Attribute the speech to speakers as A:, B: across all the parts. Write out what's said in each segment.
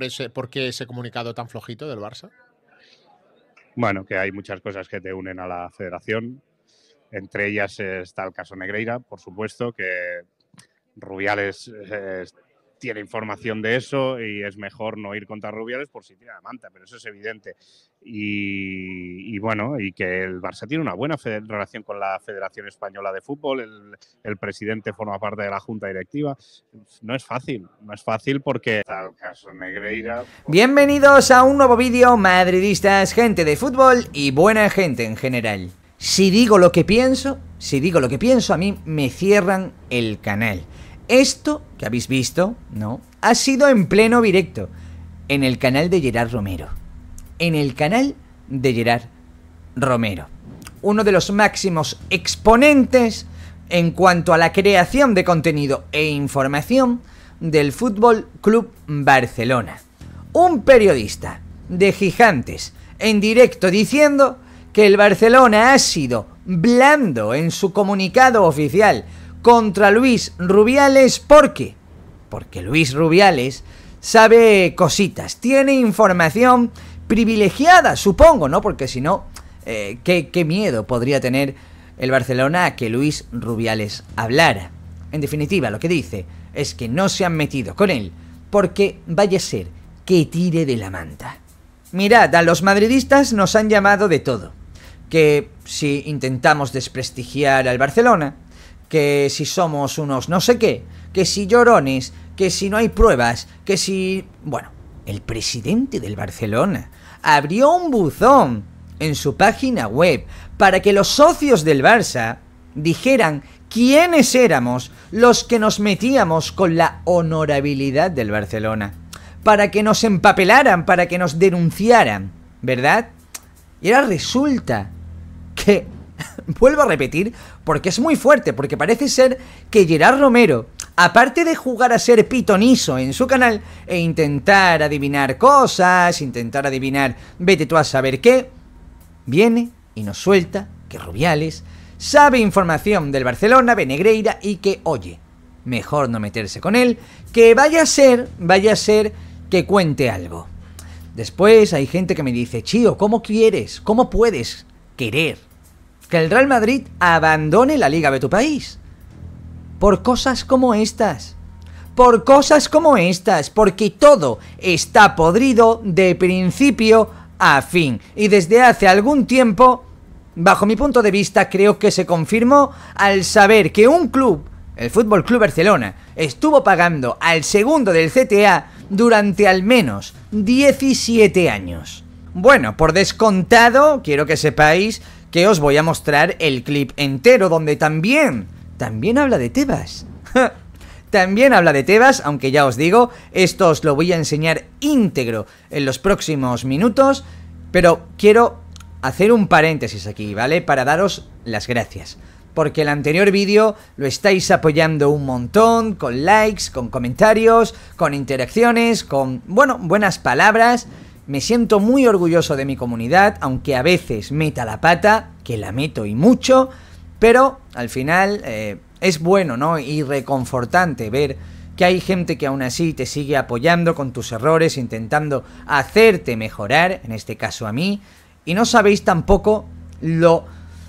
A: por, ese, por qué ese comunicado tan flojito del Barça? Bueno, que hay muchas cosas que te unen a la federación. Entre ellas está el caso Negreira, por supuesto, que Rubiales eh, tiene información de eso y es mejor no ir contra Rubiales por si tiene la manta, pero eso es evidente. Y, bueno, y que el Barça tiene una buena relación con la Federación Española de Fútbol, el, presidente forma parte de la Junta Directiva. No es fácil, no es fácil porque...
B: Bienvenidos a un nuevo vídeo, madridistas, gente de fútbol y buena gente en general. Si digo lo que pienso, si digo lo que pienso, a mí me cierran el canal. Esto que habéis visto, ¿no? Ha sido en pleno directo. En el canal de Gerard Romero. En el canal de Gerard Romero. Uno de los máximos exponentes en cuanto a la creación de contenido e información del Fútbol Club Barcelona. Un periodista de Gigantes en directo diciendo que el Barcelona ha sido blando en su comunicado oficial contra Luis Rubiales. ¿Por qué? Porque Luis Rubiales sabe cositas, tiene información privilegiada, supongo, ¿no? Porque si no, eh, ¿qué, ¿qué, miedo podría tener el Barcelona a que Luis Rubiales hablara? En definitiva, lo que dice es que no se han metido con él, porque vaya a ser que tire de la manta. Mirad, a los madridistas nos han llamado de todo. Que si intentamos desprestigiar al Barcelona, que si somos unos no sé qué, que si llorones, que si no hay pruebas, que si... Bueno, el presidente del Barcelona abrió un buzón en su página web para que los socios del Barça dijeran quiénes éramos los que nos metíamos con la honorabilidad del Barcelona, para que nos empapelaran, para que nos denunciaran, ¿verdad? Y ahora resulta que vuelvo a repetir, porque es muy fuerte, porque parece ser que Gerard Romero, aparte de jugar a ser pitonizo en su canal e intentar adivinar cosas, intentar adivinar vete tú a saber qué, viene y nos suelta que Rubiales sabe información del Barcelona, Benegreira y que, oye, mejor no meterse con él, que vaya a ser, vaya a ser que cuente algo. Después hay gente que me dice, Chío, ¿cómo quieres? ¿Cómo puedes querer que el Real Madrid abandone la Liga de tu país. Por cosas como estas. Por cosas como estas. Porque todo está podrido de principio a fin. Y desde hace algún tiempo, bajo mi punto de vista, creo que se confirmó al saber que un club, el Fútbol Club Barcelona, estuvo pagando al segundo del CTA durante al menos 17 años. Bueno, por descontado, quiero que sepáis que os voy a mostrar el clip entero donde también, también habla de Tebas. También habla de Tebas, aunque ya os digo, esto os lo voy a enseñar íntegro en los próximos minutos, pero quiero hacer un paréntesis aquí, ¿vale? Para daros las gracias. Porque el anterior vídeo lo estáis apoyando un montón, con likes, con comentarios, con interacciones, con, bueno, buenas palabras. Me siento muy orgulloso de mi comunidad, aunque a veces meta la pata, que la meto y mucho, pero al final eh, es bueno, ¿no? Y reconfortante ver que hay gente que aún así te sigue apoyando con tus errores, intentando hacerte mejorar, en este caso a mí, y no sabéis tampoco lo,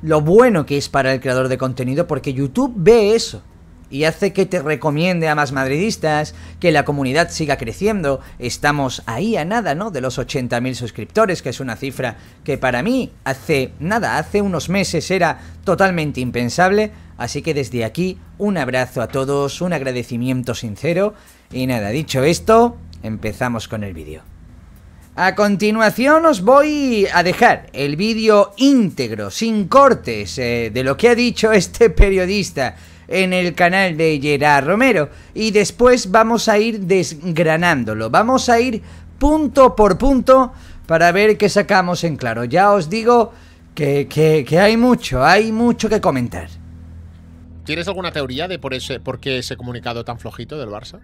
B: lo bueno que es para el creador de contenido, porque YouTube ve eso y hace que te recomiende a más madridistas, que la comunidad siga creciendo. Estamos ahí a nada, ¿no? De los 80.000 suscriptores, que es una cifra que para mí hace nada, hace unos meses era totalmente impensable. Así que desde aquí, un abrazo a todos, un agradecimiento sincero. Y nada, dicho esto, empezamos con el vídeo. A continuación os voy a dejar el vídeo íntegro, sin cortes, eh, de lo que ha dicho este periodista en el canal de Gerard Romero. Y después vamos a ir desgranándolo. Vamos a ir punto por punto para ver qué sacamos en claro. Ya os digo que, hay mucho, hay mucho que comentar.
A: ¿Tienes alguna teoría de por, ese, por qué ese comunicado tan flojito del Barça?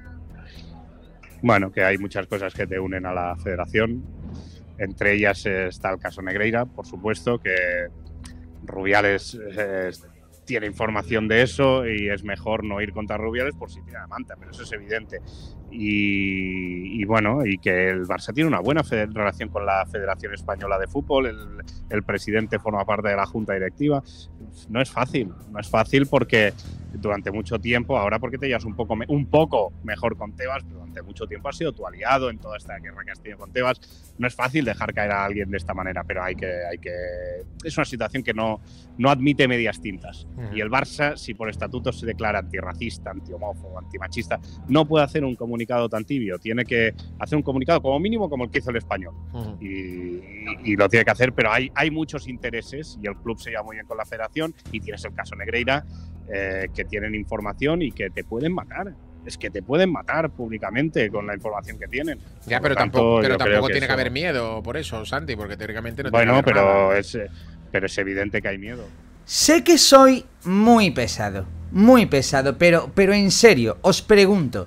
A: Bueno, que hay muchas cosas que te unen a la federación. Entre ellas está el caso Negreira, por supuesto, que Rubiales eh, tiene información de eso y es mejor no ir contra Rubiales por si tiene la manta, pero eso es evidente. Y, bueno, y que el Barça tiene una buena relación con la Federación Española de Fútbol, el presidente forma parte de la junta directiva. No es fácil, no es fácil porque durante mucho tiempo, ahora porque te llevas un poco, un poco mejor con Tebas, pero durante mucho tiempo has sido tu aliado en toda esta guerra que has tenido con Tebas. No es fácil dejar caer a alguien de esta manera, pero hay que. Hay que es una situación que no, no admite medias tintas. Y el Barça, si por estatuto se declara antirracista, antihomófobo, antimachista, no puede hacer un comunicado tan tibio. Tiene que hacer un comunicado como mínimo como el que hizo el español. Y, lo tiene que hacer, pero hay, hay muchos intereses y el club se lleva muy bien con la federación y tienes el caso Negreira. Eh, que tienen información y que te pueden matar. Es que te pueden matar públicamente con la información que tienen. Ya, pero tampoco, pero tampoco tiene que, haber miedo por eso, Santi, porque teóricamente no tiene pero es, eh, pero es evidente que hay miedo.
B: Sé que soy muy pesado, muy pesado, pero, pero en serio, os pregunto,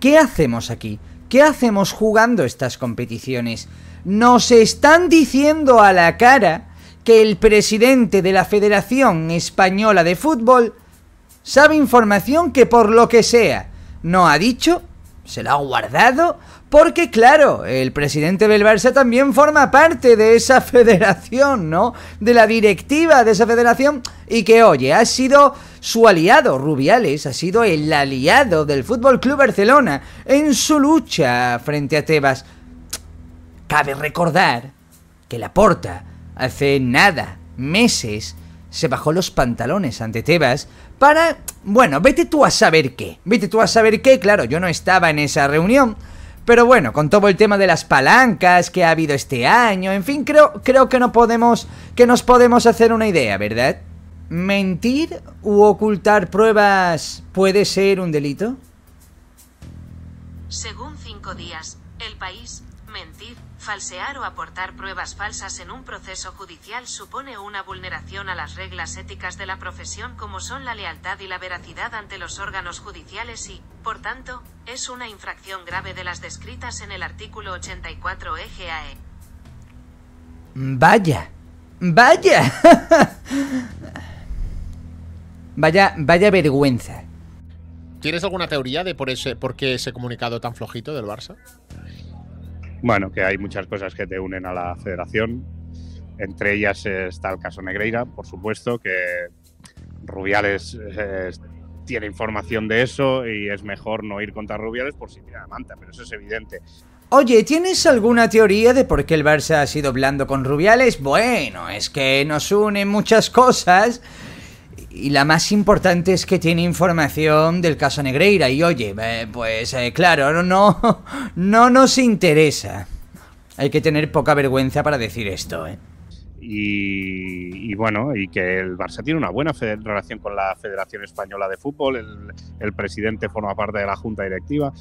B: ¿qué hacemos aquí? ¿Qué hacemos jugando estas competiciones? Nos están diciendo a la cara que el presidente de la Federación Española de Fútbol sabe información que por lo que sea no ha dicho, se la ha guardado, porque claro, el presidente del Barça también forma parte de esa federación, ¿no? De la directiva de esa federación y que, oye, ha sido su aliado, Rubiales, ha sido el aliado del Fútbol Club Barcelona en su lucha frente a Tebas. Cabe recordar que Laporta hace nada, meses, se bajó los pantalones ante Tebas para, bueno, vete tú a saber qué. Vete tú a saber qué, claro, yo no estaba en esa reunión. Pero bueno, con todo el tema de las palancas que ha habido este año, en fin, creo, creo que no podemos, que nos podemos hacer una idea, ¿verdad? ¿Mentir u ocultar pruebas puede ser un delito? Según cinco días, el país mentir, falsear o aportar pruebas falsas en un proceso judicial supone una vulneración a las reglas éticas de la profesión como son la lealtad y la veracidad ante los órganos judiciales y, por tanto, es una infracción grave de las descritas en el artículo 84 EGAE. Vaya, vaya. vaya, vaya vergüenza.
A: ¿Tienes alguna teoría de por, ese, por qué ese comunicado tan flojito del Barça? Bueno, que hay muchas cosas que te unen a la federación. Entre ellas está el caso Negreira, por supuesto, que Rubiales eh, tiene
B: información de eso y es mejor no ir contra Rubiales
A: por si tiene la manta, pero eso es evidente.
B: Oye, ¿tienes alguna teoría de por qué el Barça ha sido blando con Rubiales? Bueno, es que nos unen muchas cosas, y la más importante es que tiene información del caso Negreira. Y oye, eh, pues eh, claro, no, no nos interesa. Hay que tener poca vergüenza para decir esto, ¿eh?
A: Y, bueno, y que el Barça tiene una buena relación con la Federación Española de Fútbol, el, presidente forma parte de la Junta Directiva,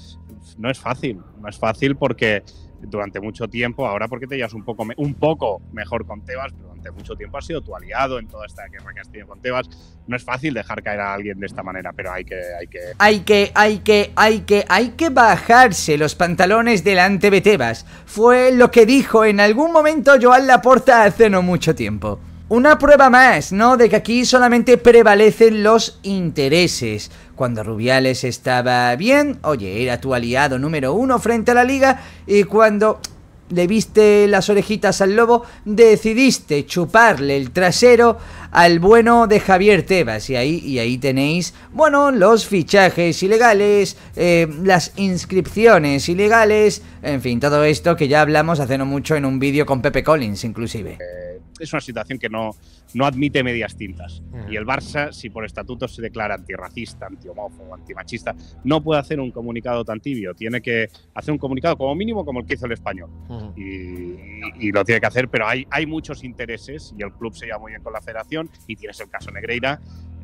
A: no es fácil, no es fácil porque durante mucho tiempo, ahora porque te llevas un poco, un poco mejor con Tebas, pero durante mucho tiempo has sido tu aliado en toda esta guerra que has tenido con Tebas. No es fácil dejar caer a alguien de esta manera, pero hay que, hay que.
B: Hay que, hay que, hay que, hay que bajarse los pantalones delante de Tebas. Fue lo que dijo en algún momento Joan Laporta hace no mucho tiempo. Una prueba más, ¿no? De que aquí solamente prevalecen los intereses. Cuando Rubiales estaba bien, oye, era tu aliado número uno frente a la liga y cuando le viste las orejitas al lobo, decidiste chuparle el trasero al bueno de Javier Tebas. Y ahí, y ahí tenéis, bueno, los fichajes ilegales, eh, las inscripciones ilegales, en fin, todo esto que ya hablamos hace no mucho en un vídeo con Pepe Collins inclusive. Eh,
A: es una situación que no, no admite medias tintas. Y el Barça, si por estatuto se declara antirracista, antihomófobo, antimachista, no puede hacer un comunicado tan tibio. Tiene que hacer un comunicado como mínimo como el que hizo el español. Y, lo tiene que hacer, pero hay, hay muchos intereses y el club se lleva muy bien con la federación y tienes el caso Negreira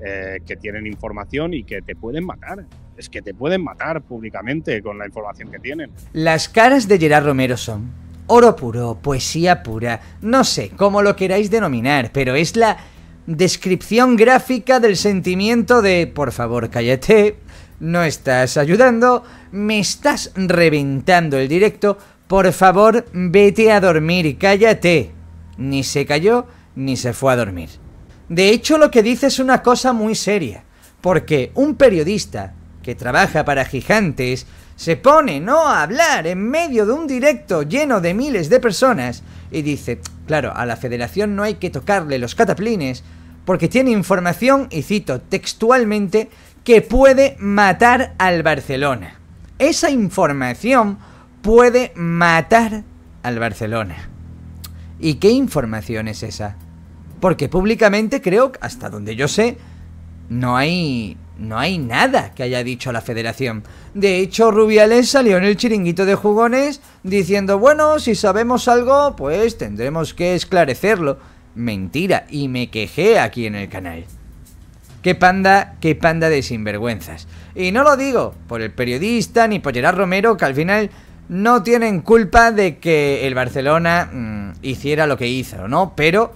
A: eh, que tienen información y que te pueden matar. Es que te pueden matar públicamente con la información que tienen.
B: Las caras de Gerard Romero son oro puro, poesía pura, no sé cómo lo queráis denominar, pero es la descripción gráfica del sentimiento de por favor cállate, no estás ayudando, me estás reventando el directo, por favor vete a dormir, y cállate. Ni se cayó ni se fue a dormir. De hecho lo que dice es una cosa muy seria, porque un periodista que trabaja para gigantes, se pone no a hablar en medio de un directo lleno de miles de personas y dice, claro, a la federación no hay que tocarle los cataplines porque tiene información, y cito textualmente, que puede matar al Barcelona. Esa información puede matar al Barcelona. ¿Y qué información es esa? Porque públicamente creo, hasta donde yo sé, no hay no hay nada que haya dicho la federación. De hecho, Rubiales salió en el chiringuito de jugones diciendo, bueno, si sabemos algo, pues tendremos que esclarecerlo. Mentira, y me quejé aquí en el canal. Qué panda, qué panda de sinvergüenzas. Y no lo digo por el periodista ni por Gerard Romero, que al final no tienen culpa de que el Barcelona mm, hiciera lo que hizo, ¿no? Pero...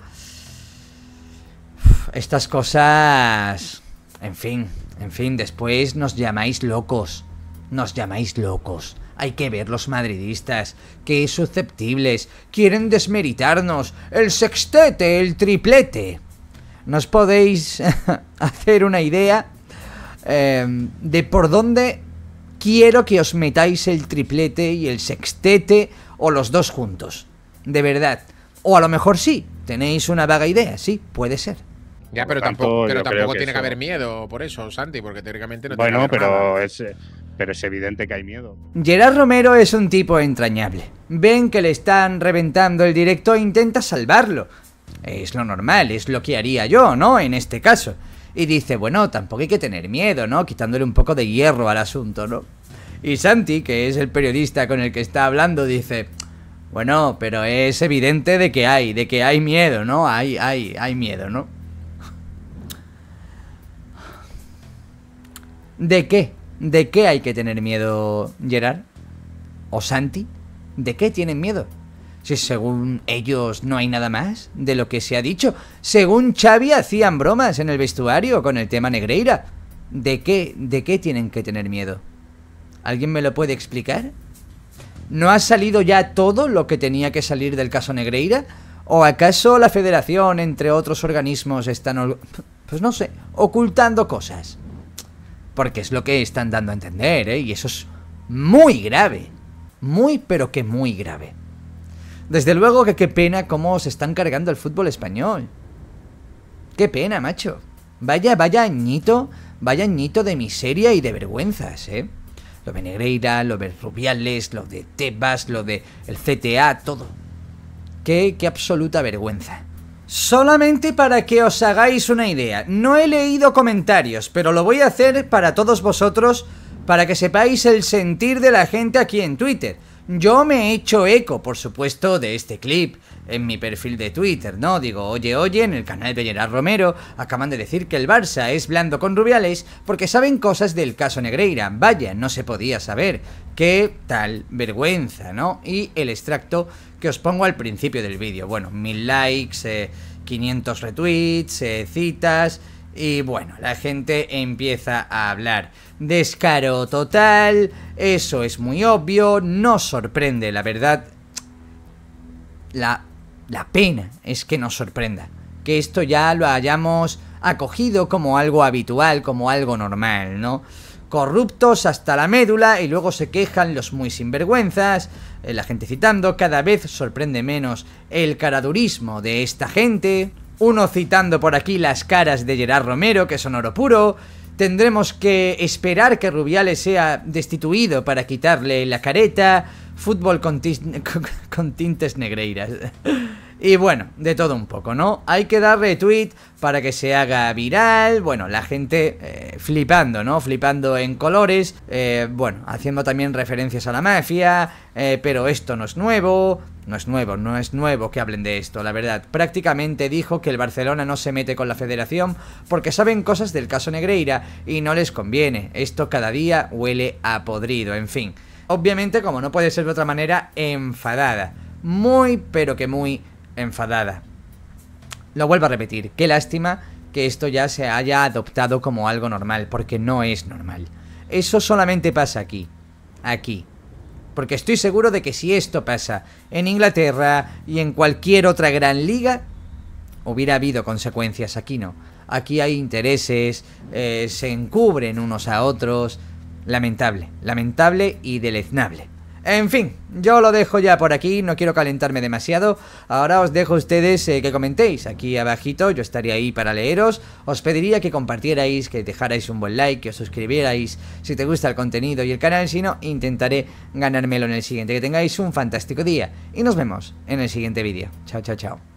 B: estas cosas... En fin, en fin, después nos llamáis locos. Nos llamáis locos. Hay que ver los madridistas. Qué susceptibles. Quieren desmeritarnos. El sextete, el triplete. ¿Nos podéis hacer una idea em, de por dónde quiero que os metáis el triplete y el sextete o los dos juntos? De verdad. O a lo mejor sí. Tenéis una vaga idea, sí, puede ser.
A: Ya, pero tampoco, pero tampoco tiene que haber miedo por eso, Santi, porque teóricamente no tiene miedo, pero es, pero es evidente que hay miedo.
B: Gerard Romero es un tipo entrañable. Ven que le están reventando el directo e intenta salvarlo. Es lo normal, es lo que haría yo, ¿no? En este caso. Y dice, bueno, tampoco hay que tener miedo, ¿no? Quitándole un poco de hierro al asunto, ¿no? Y Santi, que es el periodista con el que está hablando, dice, bueno, pero es evidente de que hay, de que hay miedo, ¿no? Hay, hay, hay miedo, ¿no? ¿De qué? ¿De qué hay que tener miedo, Gerard? ¿O Santi? ¿De qué tienen miedo? Si según ellos no hay nada más de lo que se ha dicho. Según Xavi hacían bromas en el vestuario con el tema Negreira. ¿De qué, de qué tienen que tener miedo? ¿Alguien me lo puede explicar? ¿No ha salido ya todo lo que tenía que salir del caso Negreira? ¿O acaso la federación, entre otros organismos, están... Pues no sé, ocultando cosas. Porque es lo que están dando a entender, ¿eh? Y eso es muy grave. Muy, pero que muy grave. Desde luego que qué pena cómo se están cargando el fútbol español. Qué pena, macho. Vaya, vaya añito, vaya añito de miseria y de vergüenzas, ¿eh? Lo de Negreira, lo de Rubiales, lo de Tebas, lo de el CTA, todo. Qué, qué absoluta vergüenza. Solamente para que os hagáis una idea, no he leído comentarios, pero lo voy a hacer para todos vosotros, para que sepáis el sentir de la gente aquí en Twitter. Yo me he hecho eco, por supuesto, de este clip en mi perfil de Twitter, ¿no? Digo, oye, oye, en el canal de Gerard Romero acaban de decir que el Barça es blando con Rubiales porque saben cosas del caso Negreira. Vaya, no se podía saber. Qué tal vergüenza, ¿no? Y el extracto que os pongo al principio del vídeo. Bueno, mil likes, 500 eh, retweets, eh, citas... Y bueno, la gente empieza a hablar. Descaro total, eso es muy obvio, no sorprende, la verdad. La, la pena es que nos sorprenda. Que esto ya lo hayamos acogido como algo habitual, como algo normal, ¿no? corruptos hasta la médula y luego se quejan los muy sinvergüenzas, eh, la gente citando, cada vez sorprende menos el caradurismo de esta gente, uno citando por aquí las caras de Gerard Romero, que son oro puro, tendremos que esperar que Rubiales sea destituido para quitarle la careta, fútbol con, tintes negreiras. Y bueno, de todo un poco, ¿no? Hay que dar retweet para que se haga viral. Bueno, la gente eh, flipando, ¿no? Flipando en colores. Eh, bueno, haciendo también referencias a la mafia. Eh, pero esto no es nuevo. No es nuevo, no es nuevo que hablen de esto, la verdad. Prácticamente dijo que el Barcelona no se mete con la federación porque saben cosas del caso Negreira y no les conviene. Esto cada día huele a podrido, en fin. Obviamente, como no puede ser de otra manera, enfadada. Muy, pero que muy enfadada. Lo vuelvo a repetir, qué lástima que esto ya se haya adoptado como algo normal, porque no es normal. Eso solamente pasa aquí, aquí. Porque estoy seguro de que si esto pasa en Inglaterra y en cualquier otra gran liga, hubiera habido consecuencias aquí, ¿no? Aquí hay intereses, eh, se encubren unos a otros. Lamentable, lamentable y deleznable. En fin, yo lo dejo ya por aquí, no quiero calentarme demasiado. Ahora os dejo a ustedes eh, que comentéis aquí abajito, yo estaría ahí para leeros. Os pediría que compartierais, que dejarais un buen like, que os suscribierais si te gusta el contenido y el canal, si no, intentaré ganármelo en el siguiente. Que tengáis un fantástico día y nos vemos en el siguiente vídeo. Chao, chao, chao.